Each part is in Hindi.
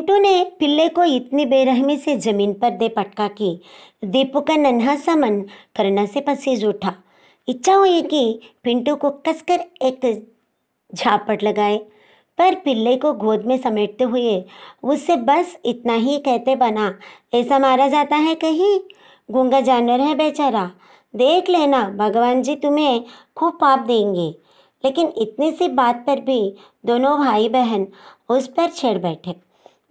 चिंटू ने पिल्ले को इतनी बेरहमी से जमीन पर दे पटका कि दीपू का नन्हा सा मन करना से पसीज उठा इच्छा हुई कि पिंटू को कसकर एक झापट लगाए पर पिल्ले को गोद में समेटते हुए उससे बस इतना ही कहते बना ऐसा मारा जाता है कहीं गूंगा जानवर है बेचारा देख लेना भगवान जी तुम्हें खूब पाप देंगे लेकिन इतनी सी बात पर भी दोनों भाई बहन उस पर छेड़ बैठे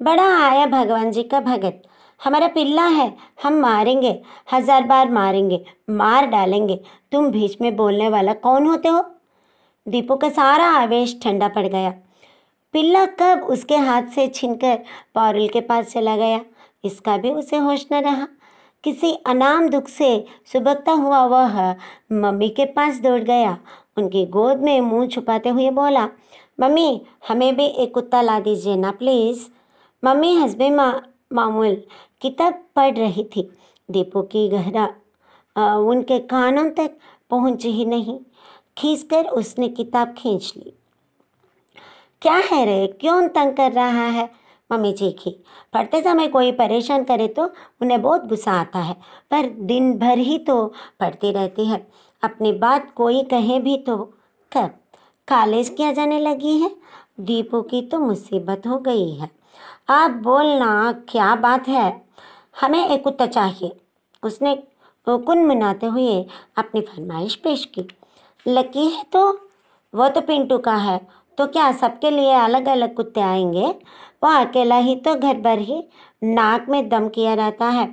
बड़ा आया भगवान जी का भगत हमारा पिल्ला है हम मारेंगे हजार बार मारेंगे मार डालेंगे तुम बीच में बोलने वाला कौन होते हो दीपू का सारा आवेश ठंडा पड़ गया पिल्ला कब उसके हाथ से छिनकर पारुल के पास चला गया इसका भी उसे होश न रहा किसी अनाम दुख से सुबकता हुआ वह मम्मी के पास दौड़ गया उनकी गोद में मुंह छुपाते हुए बोला मम्मी हमें भी एक कुत्ता ला दीजिए ना प्लीज़ मम्मी हसबे मा, मामूल किताब पढ़ रही थी दीपू की गहरा आ, उनके कानों तक पहुंच ही नहीं खींचकर उसने किताब खींच ली क्या है रे क्यों तंग कर रहा है मम्मी चीखी पढ़ते समय कोई परेशान करे तो उन्हें बहुत गुस्सा आता है पर दिन भर ही तो पढ़ती रहती है अपनी बात कोई कहे भी तो कब कॉलेज किया जाने लगी है दीपू की तो मुसीबत हो गई है आप बोलना क्या बात है हमें एक कुत्ता चाहिए उसने कुन मनाते हुए अपनी फरमाइश पेश की लकी है तो वो तो पिंटू का है तो क्या सबके लिए अलग अलग कुत्ते आएंगे वह अकेला ही तो घर भर ही नाक में दम किया रहता है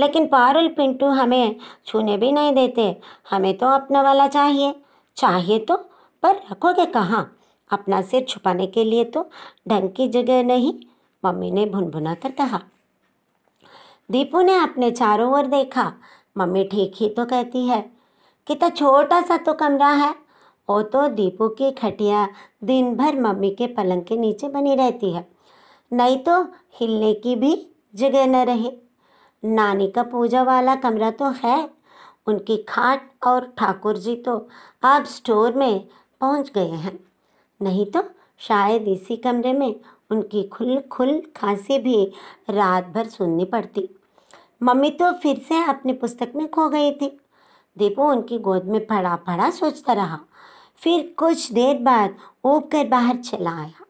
लेकिन पारुल पिंटू हमें छूने भी नहीं देते हमें तो अपना वाला चाहिए चाहिए तो पर रखोगे कहाँ अपना सिर छुपाने के लिए तो ढंग की जगह नहीं मम्मी ने भुनभुना कर कहा दीपू ने अपने चारों ओर देखा मम्मी ठीक ही तो कहती है कि तो छोटा सा तो कमरा है वो तो दीपू की खटिया दिन भर मम्मी के पलंग के नीचे बनी रहती है नहीं तो हिलने की भी जगह न रहे नानी का पूजा वाला कमरा तो है उनकी खाट और ठाकुर जी तो अब स्टोर में पहुंच गए हैं नहीं तो शायद इसी कमरे में उनकी खुल खुल खांसी भी रात भर सुननी पड़ती मम्मी तो फिर से अपनी पुस्तक में खो गई थी दीपू उनकी गोद में पड़ा पड़ा सोचता रहा फिर कुछ देर बाद ऊब कर बाहर चला आया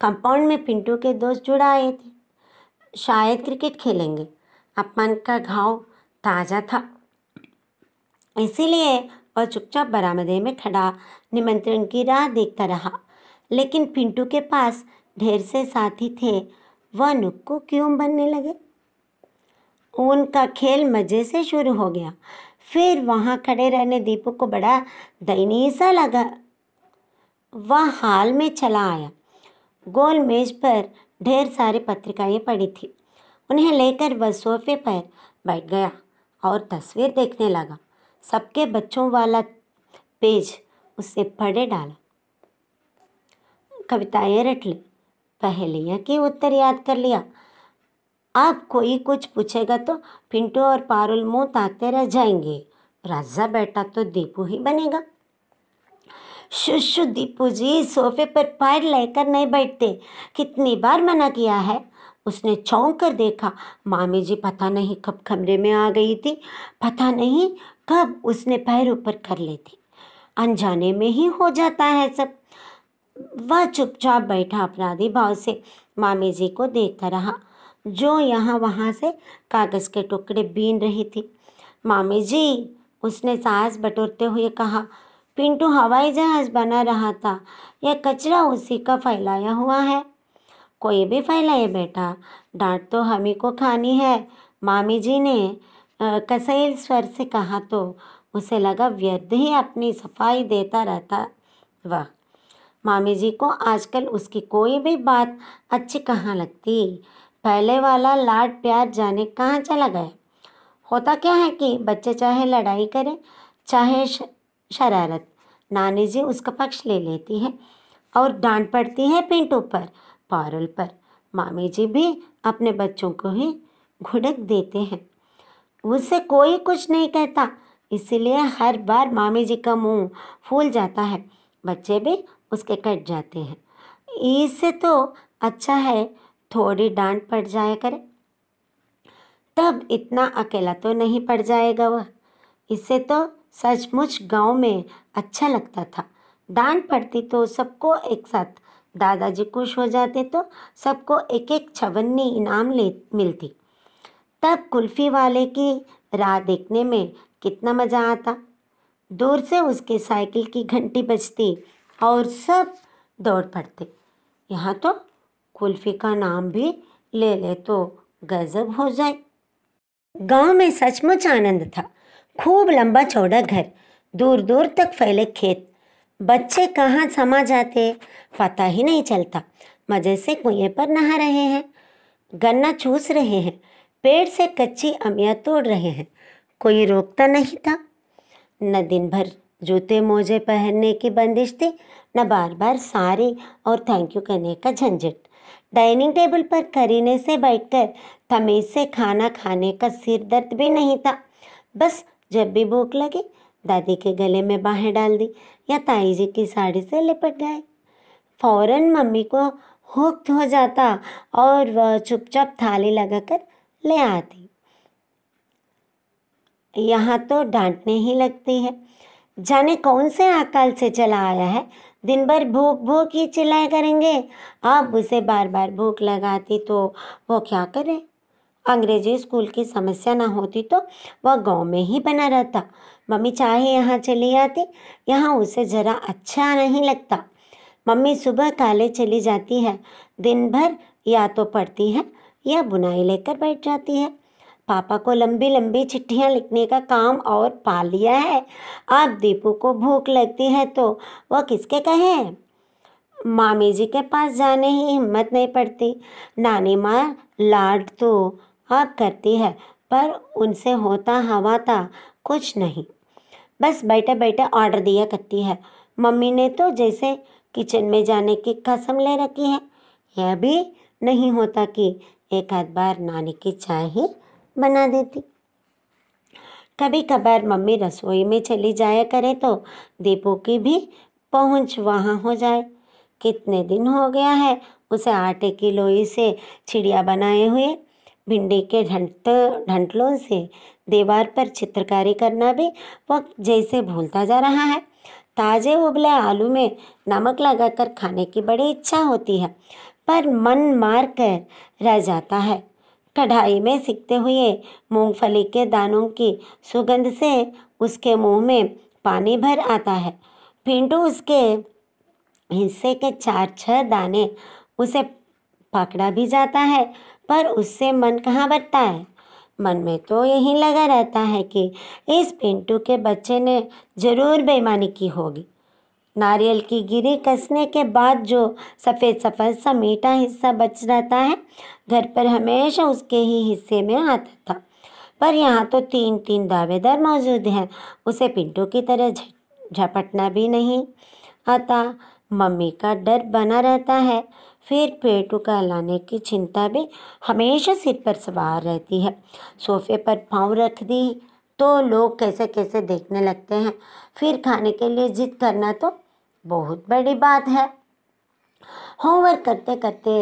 कंपाउंड में पिंटू के दोस्त जुड़ा आए थे शायद क्रिकेट खेलेंगे अपमान का घाव ताज़ा था इसीलिए और चुपचाप बरामदे में खड़ा निमंत्रण की राह देखता रहा लेकिन पिंटू के पास ढेर से साथी थे वह नुक्कू क्यों बनने लगे उनका खेल मज़े से शुरू हो गया फिर वहाँ खड़े रहने दीपू को बड़ा दयनीय सा लगा वह हाल में चला आया गोल मेज पर ढेर सारी पत्रिकाएं पड़ी थी उन्हें लेकर वह सोफे पर बैठ गया और तस्वीर देखने लगा सबके बच्चों वाला पेज उससे पढ़े डाला कविताएं रट ली पहेलियाँ के उत्तर याद कर लिया आप कोई कुछ पूछेगा तो पिंटू और पारुल मुंह ताकते रह जाएंगे राजा बेटा तो दीपू ही बनेगा शुशु दीपू जी सोफे पर पैर लेकर नहीं बैठते कितनी बार मना किया है उसने चौंक कर देखा मामी जी पता नहीं कब कमरे में आ गई थी पता नहीं कब उसने पैर ऊपर कर लेती अनजाने में ही हो जाता है सब वह चुपचाप बैठा अपराधी भाव से मामी जी को देखता रहा जो यहाँ वहाँ से कागज़ के टुकड़े बीन रही थी मामी जी उसने सांस बटोरते हुए कहा पिंटू हवाई जहाज बना रहा था यह कचरा उसी का फैलाया हुआ है कोई भी फैलाए बेटा डांट तो हम ही को खानी है मामी जी ने कसैल स्वर से कहा तो उसे लगा व्यर्थ ही अपनी सफाई देता रहता वह मामी जी को आजकल उसकी कोई भी बात अच्छी कहाँ लगती पहले वाला लाड प्यार जाने कहाँ चला गया होता क्या है कि बच्चे चाहे लड़ाई करें चाहे शरारत नानी जी उसका पक्ष ले लेती है और डांट पड़ती है पिंटू पर पारुल पर मामी जी भी अपने बच्चों को ही घुड़क देते हैं उससे कोई कुछ नहीं कहता इसलिए हर बार मामी जी का मुंह फूल जाता है बच्चे भी उसके कट जाते हैं इससे तो अच्छा है थोड़ी डांट पड़ जाया करे तब इतना अकेला तो नहीं पड़ जाएगा वह इससे तो सचमुच गांव में अच्छा लगता था डांट पड़ती तो सबको एक साथ दादाजी खुश हो जाते तो सबको एक एक छवन्नी इनाम ले मिलती तब कुल्फ़ी वाले की राह देखने में कितना मज़ा आता दूर से उसके साइकिल की घंटी बजती और सब दौड़ पड़ते यहाँ तो कुल्फ़ी का नाम भी ले ले तो गज़ब हो जाए गांव में सचमुच आनंद था खूब लंबा चौड़ा घर दूर दूर तक फैले खेत बच्चे कहाँ समा जाते पता ही नहीं चलता मज़े से कुएं पर नहा रहे हैं गन्ना चूस रहे हैं पेड़ से कच्ची अमियाँ तोड़ रहे हैं कोई रोकता नहीं था न दिन भर जूते मोजे पहनने की बंदिश थी न बार बार सारी और थैंक यू कहने का झंझट डाइनिंग टेबल पर करीने से बैठकर तमीज़ से खाना खाने का सिर दर्द भी नहीं था बस जब भी भूख लगे दादी के गले में बाहें डाल दी या ताई जी की साड़ी से लिपट गए फौरन मम्मी को हुक्त हो जाता और वह चुपचाप थाली लगाकर ले आती यहाँ तो डांटने ही लगती है जाने कौन से अकाल से चला आया है दिन भर भूख भूख ही चिल्लाए करेंगे अब उसे बार बार भूख लगाती तो वो क्या करे अंग्रेजी स्कूल की समस्या ना होती तो वह गांव में ही बना रहता मम्मी चाहे यहाँ चली आती यहाँ उसे ज़रा अच्छा नहीं लगता मम्मी सुबह काले चली जाती है दिन भर या तो पढ़ती है या बुनाई लेकर बैठ जाती है पापा को लंबी लंबी चिट्ठियाँ लिखने का काम और पा लिया है अब दीपू को भूख लगती है तो वह किसके कहे मामी जी के पास जाने ही हिम्मत नहीं पड़ती नानी माँ लाड तो अब करती है पर उनसे होता हवा था कुछ नहीं बस बैठे बैठे ऑर्डर दिया करती है मम्मी ने तो जैसे किचन में जाने की कसम ले रखी है यह भी नहीं होता कि एक आध बार नानी की चाय ही बना देती कभी कभार मम्मी रसोई में चली जाया करे तो दीपू की भी पहुंच वहाँ हो जाए कितने दिन हो गया है उसे आटे की लोई से चिड़िया बनाए हुए भिंडी के ढंट ढंटलों से दीवार पर चित्रकारी करना भी वक्त जैसे भूलता जा रहा है ताज़े उबले आलू में नमक लगाकर खाने की बड़ी इच्छा होती है पर मन मार कर रह जाता है कढ़ाई में सिकते हुए मूंगफली के दानों की सुगंध से उसके मुंह में पानी भर आता है पिंटू उसके हिस्से के चार छह दाने उसे पकड़ा भी जाता है पर उससे मन कहाँ बढ़ता है मन में तो यही लगा रहता है कि इस पिंटू के बच्चे ने ज़रूर बेईमानी की होगी नारियल की गिरी कसने के बाद जो सफ़ेद सफ़ेद सा मीठा हिस्सा बच रहता है घर पर हमेशा उसके ही हिस्से में आता था पर यहाँ तो तीन तीन दावेदार मौजूद हैं उसे पिंटू की तरह झपटना भी नहीं आता मम्मी का डर बना रहता है फिर पेटू कहलाने की चिंता भी हमेशा सिर पर सवार रहती है सोफे पर पाँव रख दी तो लोग कैसे कैसे देखने लगते हैं फिर खाने के लिए जिद करना तो बहुत बड़ी बात है होमवर्क करते करते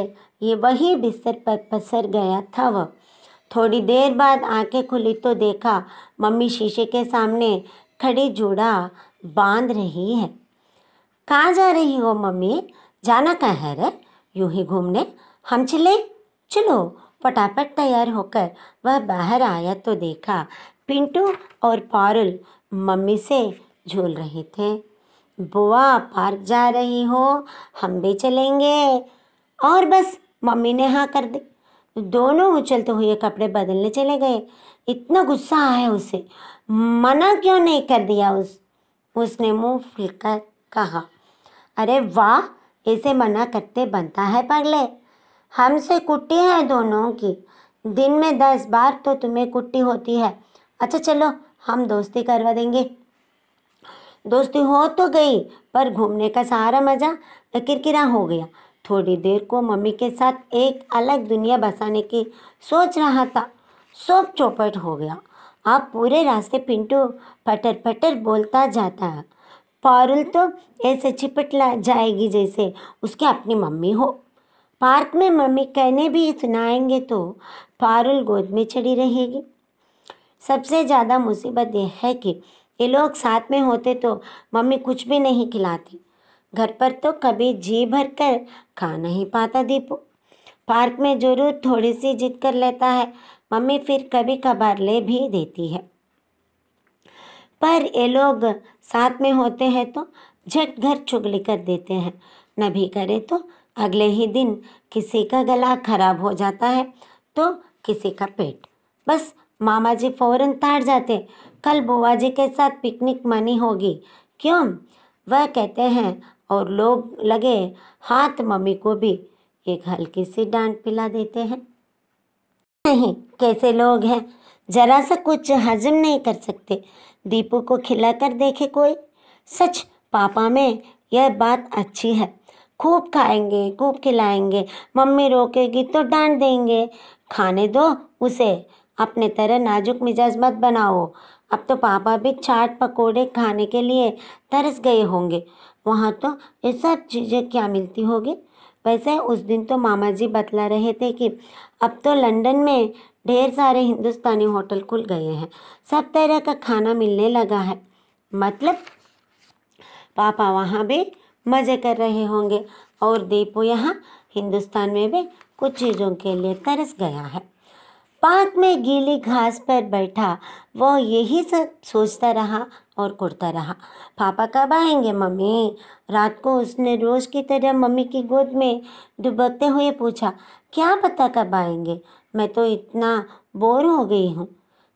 ये वही बिस्तर पर पसर गया था वह थोड़ी देर बाद आंखें खुली तो देखा मम्मी शीशे के सामने खड़ी जोड़ा बांध रही है कहाँ जा रही हो मम्मी जाना कहाँ है रे यूं ही घूमने हम चले चलो फटाफट तैयार होकर वह बाहर आया तो देखा पिंटू और पारुल मम्मी से झूल रहे थे बुआ पार्क जा रही हो हम भी चलेंगे और बस मम्मी ने हाँ कर दी दोनों उछलते हुए कपड़े बदलने चले गए इतना गुस्सा आया उसे मना क्यों नहीं कर दिया उस उसने मुंह फिलकर कहा अरे वाह इसे मना करते बनता है पगले हमसे कुट्टी है दोनों की दिन में दस बार तो तुम्हें कुट्टी होती है अच्छा चलो हम दोस्ती करवा देंगे दोस्ती हो तो गई पर घूमने का सारा मज़ा किरकिरा हो गया थोड़ी देर को मम्मी के साथ एक अलग दुनिया बसाने की सोच रहा था सब चौपट हो गया आप पूरे रास्ते पिंटू पटर पटर बोलता जाता है पारुल तो ऐसे चिपट जाएगी जैसे उसके अपनी मम्मी हो पार्क में मम्मी कहने भी सुनाएंगे तो पारुल गोद में चढ़ी रहेगी सबसे ज़्यादा मुसीबत यह है कि ये लोग साथ में होते तो मम्मी कुछ भी नहीं खिलाती घर पर तो कभी जी भर कर खा नहीं पाता दीपू पार्क में जरूर थोड़ी सी जिद कर लेता है मम्मी फिर कभी कभार ले भी देती है पर ये लोग साथ में होते हैं तो झट घर चुगली कर देते हैं न भी करे तो अगले ही दिन किसी का गला खराब हो जाता है तो किसी का पेट बस मामा जी फौरन ताड़ जाते कल बुआ जी के साथ पिकनिक मनी होगी क्यों वह कहते हैं और लोग लगे हाथ मम्मी को भी एक हल्की सी डांट पिला देते हैं नहीं कैसे लोग हैं जरा सा कुछ हजम नहीं कर सकते दीपू को खिलाकर देखे कोई सच पापा में यह बात अच्छी है खूब खाएंगे खूब खिलाएंगे मम्मी रोकेगी तो डांट देंगे खाने दो उसे अपने तरह नाजुक मिजाज मत बनाओ अब तो पापा भी चाट पकोड़े खाने के लिए तरस गए होंगे वहाँ तो ये सब चीज़ें क्या मिलती होगी वैसे उस दिन तो मामा जी बतला रहे थे कि अब तो लंदन में ढेर सारे हिंदुस्तानी होटल खुल गए हैं सब तरह का खाना मिलने लगा है मतलब पापा वहाँ भी मज़े कर रहे होंगे और दीपू यहाँ हिंदुस्तान में भी कुछ चीज़ों के लिए तरस गया है पार्क में गीली घास पर बैठा वो यही सब सोचता रहा और कुड़ता रहा पापा कब आएंगे मम्मी रात को उसने रोज़ की तरह मम्मी की गोद में दुबकते हुए पूछा क्या पता कब आएंगे मैं तो इतना बोर हो गई हूँ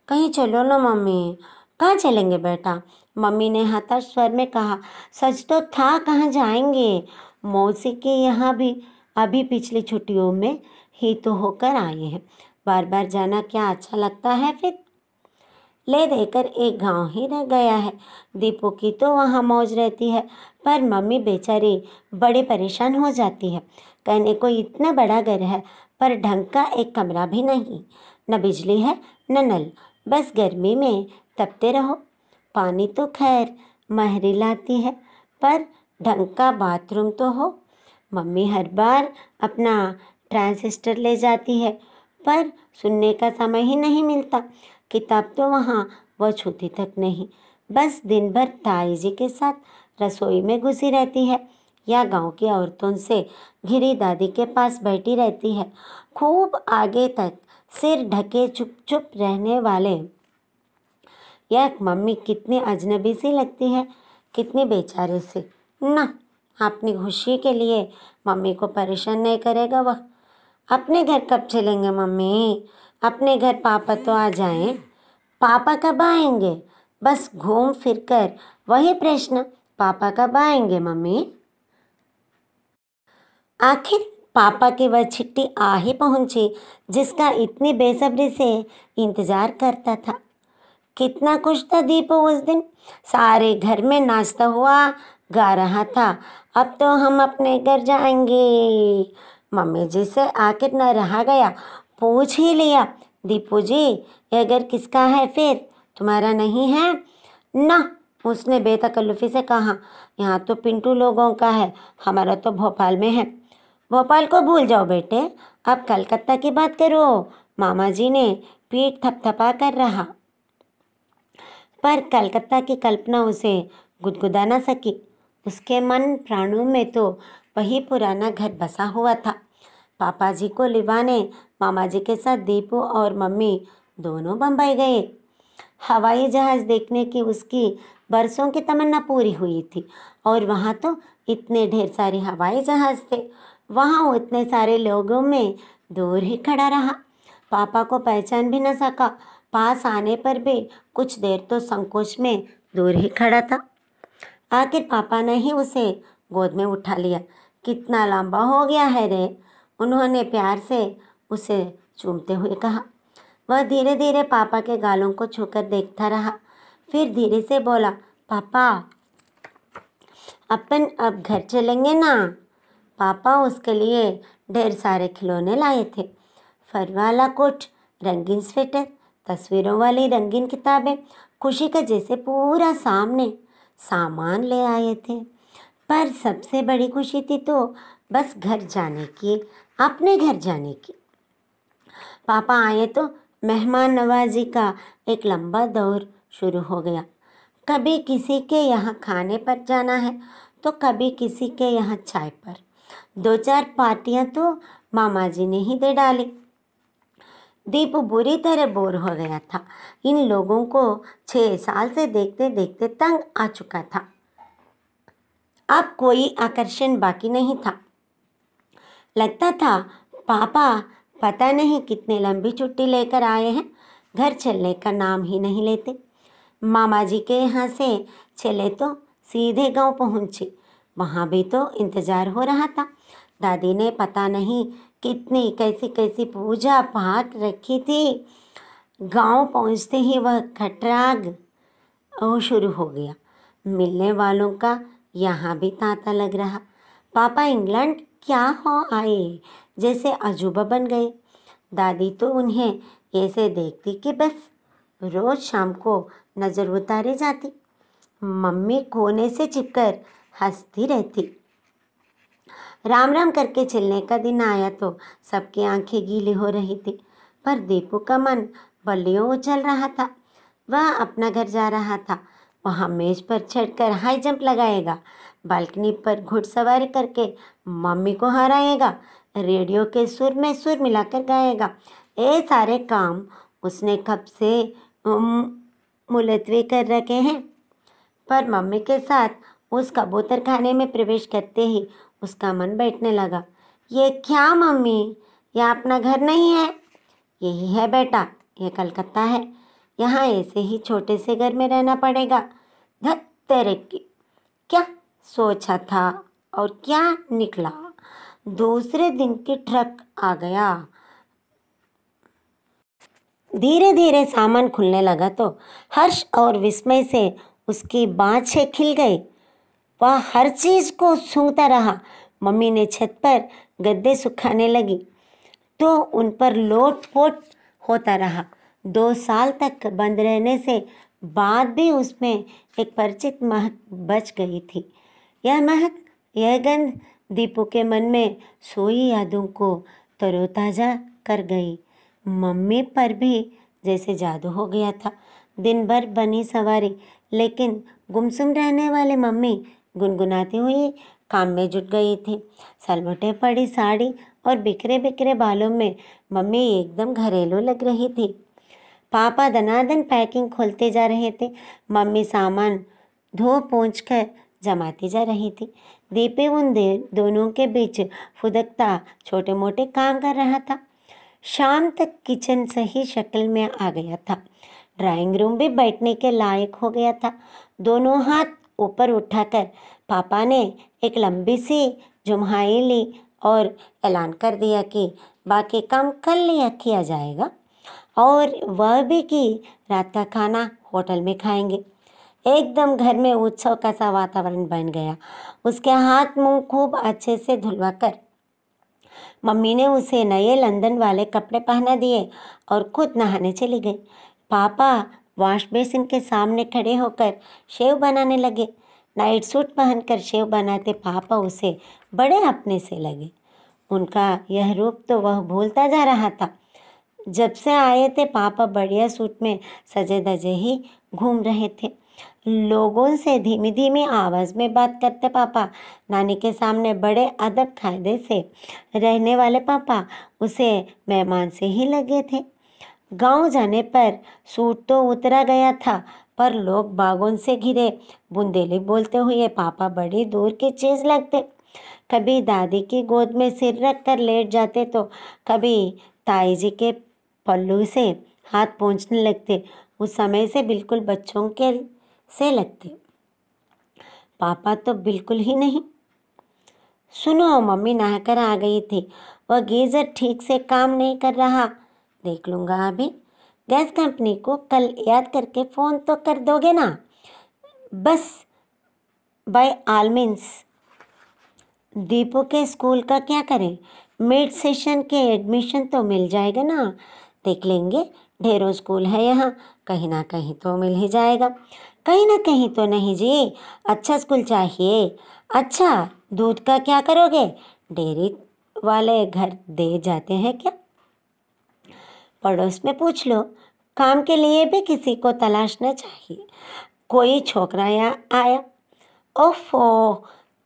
कहीं चलो ना मम्मी कहाँ चलेंगे बेटा मम्मी ने हताश स्वर में कहा सच तो था कहाँ जाएंगे मौसी के यहाँ भी अभी पिछली छुट्टियों में ही तो होकर आए हैं बार बार जाना क्या अच्छा लगता है फिर ले देकर एक गांव ही रह गया है दीपू की तो वहाँ मौज रहती है पर मम्मी बेचारी बड़े परेशान हो जाती है कहने को इतना बड़ा घर है पर ढंग का एक कमरा भी नहीं न बिजली है न नल बस गर्मी में तपते रहो पानी तो खैर महरी लाती है पर ढंग का बाथरूम तो हो मम्मी हर बार अपना ट्रांसिस्टर ले जाती है पर सुनने का समय ही नहीं मिलता किताब तो वहाँ वह छूती तक नहीं बस दिन भर ताई जी के साथ रसोई में घुसी रहती है या गांव की औरतों से घिरी दादी के पास बैठी रहती है खूब आगे तक सिर ढके चुप चुप रहने वाले यह मम्मी कितनी अजनबी सी लगती है कितनी बेचारे सी ना अपनी खुशी के लिए मम्मी को परेशान नहीं करेगा वह अपने घर कब चलेंगे मम्मी अपने घर पापा तो आ जाएं पापा कब आएंगे बस घूम फिर कर वही प्रश्न पापा कब आएंगे मम्मी आखिर पापा की वह छिट्टी आ ही पहुंची जिसका इतनी बेसब्री से इंतज़ार करता था कितना कुछ था दीपो उस दिन सारे घर में नाश्ता हुआ गा रहा था अब तो हम अपने घर जाएंगे मम्मी जी से आखिर न रहा गया पूछ ही लिया दीपू जी ये घर किसका है फिर तुम्हारा नहीं है ना उसने बेतकल्लुफ़ी से कहा यहाँ तो पिंटू लोगों का है हमारा तो भोपाल में है भोपाल को भूल जाओ बेटे अब कलकत्ता की बात करो मामा जी ने पीठ थपथपा कर रहा पर कलकत्ता की कल्पना उसे गुदगुदा ना सकी उसके मन प्राणों में तो वही पुराना घर बसा हुआ था पापा जी को लिवाने मामा जी के साथ दीपू और मम्मी दोनों बम्बई गए हवाई जहाज़ देखने की उसकी बरसों की तमन्ना पूरी हुई थी और वहाँ तो इतने ढेर सारे हवाई जहाज़ थे वहाँ उतने सारे लोगों में दूर ही खड़ा रहा पापा को पहचान भी न सका पास आने पर भी कुछ देर तो संकोच में दूर ही खड़ा था आखिर पापा ने ही उसे गोद में उठा लिया कितना लंबा हो गया है रे उन्होंने प्यार से उसे चूमते हुए कहा वह धीरे धीरे पापा के गालों को छूकर देखता रहा फिर धीरे से बोला पापा अपन अब घर चलेंगे ना पापा उसके लिए ढेर सारे खिलौने लाए थे फर वाला कोट रंगीन स्वेटर तस्वीरों वाली रंगीन किताबें खुशी का जैसे पूरा सामने सामान ले आए थे पर सबसे बड़ी खुशी थी तो बस घर जाने की अपने घर जाने की पापा आए तो मेहमान नवाजी का एक लंबा दौर शुरू हो गया कभी किसी के यहाँ खाने पर जाना है तो कभी किसी के यहाँ चाय पर दो चार पार्टियां तो मामा जी ने ही दे डाली दीपू बुरी तरह बोर हो गया था इन लोगों को छः साल से देखते देखते तंग आ चुका था अब कोई आकर्षण बाकी नहीं था लगता था पापा पता नहीं कितने लंबी छुट्टी लेकर आए हैं घर चलने का नाम ही नहीं लेते मामा जी के यहाँ से चले तो सीधे गांव पहुँचे वहाँ भी तो इंतज़ार हो रहा था दादी ने पता नहीं कितनी कैसी कैसी पूजा पाठ रखी थी गांव पहुंचते ही वह खटराग वो शुरू हो गया मिलने वालों का यहाँ भी तांता लग रहा पापा इंग्लैंड क्या हो आए जैसे अजूबा बन गए दादी तो उन्हें ऐसे देखती कि बस रोज़ शाम को नज़र उतारी जाती मम्मी कोने से छिपकर हंसती रहती राम राम करके चलने का दिन आया तो सबकी आंखें गीली हो रही थी पर दीपू का मन बल्लियों उछल रहा था वह अपना घर जा रहा था वहाँ मेज पर चढ़कर हाई जंप लगाएगा बालकनी पर घुड़सवारी करके मम्मी को हराएगा रेडियो के सुर में सुर मिलाकर गाएगा ये सारे काम उसने कब से मुलतवी कर रखे हैं पर मम्मी के साथ उस कबूतर खाने में प्रवेश करते ही उसका मन बैठने लगा ये क्या मम्मी यह अपना घर नहीं है यही है बेटा यह कलकत्ता है यहाँ ऐसे ही छोटे से घर में रहना पड़ेगा धत तरक्की क्या सोचा था और क्या निकला दूसरे दिन की ट्रक आ गया धीरे धीरे सामान खुलने लगा तो हर्ष और विस्मय से उसकी बाँछें खिल गई वह हर चीज़ को सूंघता रहा मम्मी ने छत पर गद्दे सुखाने लगी तो उन पर लोट पोट होता रहा दो साल तक बंद रहने से बाद भी उसमें एक परिचित महक बच गई थी यह महक यह गंध दीपू के मन में सोई यादों को तरोताज़ा कर गई मम्मी पर भी जैसे जादू हो गया था दिन भर बनी सवारी लेकिन गुमसुम रहने वाले मम्मी गुनगुनाते हुए काम में जुट गई थी सलमटे पड़ी साड़ी और बिखरे बिखरे बालों में मम्मी एकदम घरेलू लग रही थी पापा दनादन पैकिंग खोलते जा रहे थे मम्मी सामान धो पहुँच कर जमाती जा रही थी दीपे उन दे दोनों के बीच फुदकता छोटे मोटे काम कर रहा था शाम तक किचन सही शक्ल में आ गया था ड्राइंग रूम भी बैठने के लायक हो गया था दोनों हाथ ऊपर उठाकर पापा ने एक लंबी सी जुम्हाई ली और ऐलान कर दिया कि बाकी काम कल लिया किया जाएगा और वह भी कि रात का खाना होटल में खाएंगे एकदम घर में उत्सव का सा वातावरण बन गया उसके हाथ मुंह खूब अच्छे से धुलवा कर मम्मी ने उसे नए लंदन वाले कपड़े पहना दिए और खुद नहाने चली गई पापा वॉश बेसिन के सामने खड़े होकर शेव बनाने लगे नाइट सूट पहनकर शेव बनाते पापा उसे बड़े अपने से लगे उनका यह रूप तो वह भूलता जा रहा था जब से आए थे पापा बढ़िया सूट में सजे धजे ही घूम रहे थे लोगों से धीमी धीमी आवाज़ में बात करते पापा नानी के सामने बड़े अदब कायदे से रहने वाले पापा उसे मेहमान से ही लगे थे गांव जाने पर सूट तो उतरा गया था पर लोग बागों से घिरे बुंदेली बोलते हुए पापा बड़ी दूर की चीज़ लगते कभी दादी की गोद में सिर रख कर लेट जाते तो कभी ताई जी के पल्लू से हाथ पहुँचने लगते उस समय से बिल्कुल बच्चों के से लगते पापा तो बिल्कुल ही नहीं सुनो मम्मी नहाकर आ गई थी वह गीज़र ठीक से काम नहीं कर रहा देख लूँगा अभी गैस कंपनी को कल याद करके फ़ोन तो कर दोगे ना बस बाय आल मीन्स दीपू के स्कूल का क्या करें मिड सेशन के एडमिशन तो मिल जाएगा ना देख लेंगे ढेरों स्कूल है यहाँ कहीं ना कहीं तो मिल ही जाएगा कहीं ना कहीं तो नहीं जी अच्छा स्कूल चाहिए अच्छा दूध का क्या करोगे डेरी वाले घर दे जाते हैं क्या पड़ोस में पूछ लो काम के लिए भी किसी को तलाशना चाहिए कोई छोकरा या आया ओफो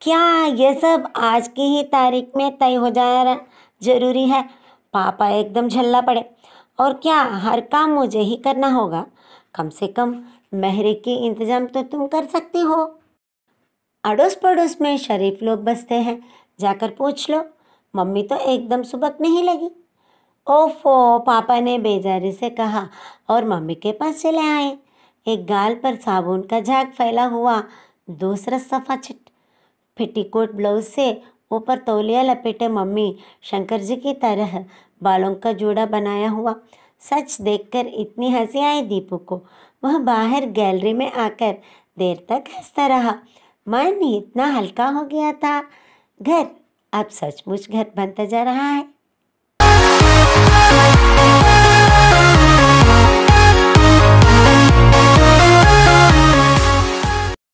क्या ये सब आज की ही तारीख में तय हो जा रहा जरूरी है पापा एकदम झल्ला पड़े और क्या हर काम मुझे ही करना होगा कम से कम मेहरे की इंतज़ाम तो तुम कर सकती हो अड़ोस पड़ोस में शरीफ लोग बसते हैं जाकर पूछ लो मम्मी तो एकदम सुबह नहीं लगी ओफो पापा ने बेजारी से कहा और मम्मी के पास चले आए एक गाल पर साबुन का झाग फैला हुआ दूसरा सफ़ा फिटी पेटीकोट ब्लाउज से ऊपर तौलिया लपेटे मम्मी शंकर जी की तरह बालों का जूड़ा बनाया हुआ सच देखकर इतनी हंसी आई दीपू को वह बाहर गैलरी में आकर देर तक हंसता रहा मन इतना हल्का हो गया था घर अब सचमुच घर बनता जा रहा है